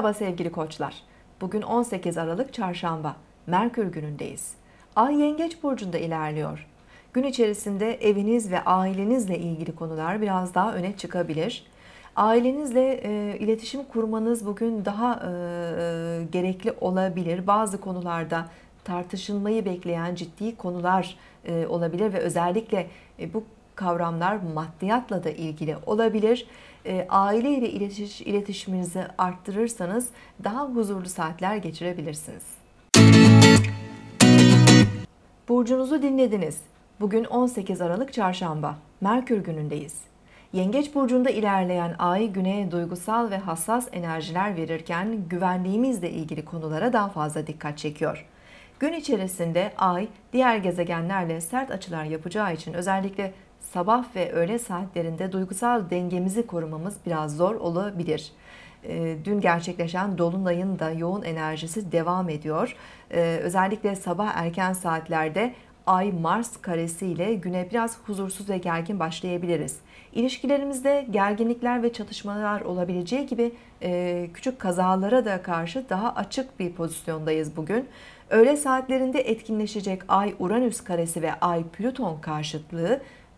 Merhaba sevgili koçlar. Bugün 18 Aralık Çarşamba. Merkür günündeyiz. Ay Yengeç burcunda ilerliyor. Gün içerisinde eviniz ve ailenizle ilgili konular biraz daha öne çıkabilir. Ailenizle e, iletişim kurmanız bugün daha e, gerekli olabilir. Bazı konularda tartışılmayı bekleyen ciddi konular e, olabilir ve özellikle e, bu kavramlar maddiyatla da ilgili olabilir. E, aile ile iletiş, iletişiminizi arttırırsanız daha huzurlu saatler geçirebilirsiniz. Burcunuzu dinlediniz. Bugün 18 Aralık Çarşamba, Merkür günündeyiz. Yengeç burcunda ilerleyen ay güneye duygusal ve hassas enerjiler verirken güvenliğimizle ilgili konulara daha fazla dikkat çekiyor. Gün içerisinde ay diğer gezegenlerle sert açılar yapacağı için özellikle sabah ve öğle saatlerinde duygusal dengemizi korumamız biraz zor olabilir. Ee, dün gerçekleşen dolunayın da yoğun enerjisi devam ediyor. Ee, özellikle sabah erken saatlerde Ay Mars karesi ile güne biraz huzursuz ve gergin başlayabiliriz. İlişkilerimizde gerginlikler ve çatışmalar olabileceği gibi e, küçük kazalara da karşı daha açık bir pozisyondayız bugün. Öğle saatlerinde etkinleşecek Ay Uranüs karesi ve Ay Plüton karşıtlığı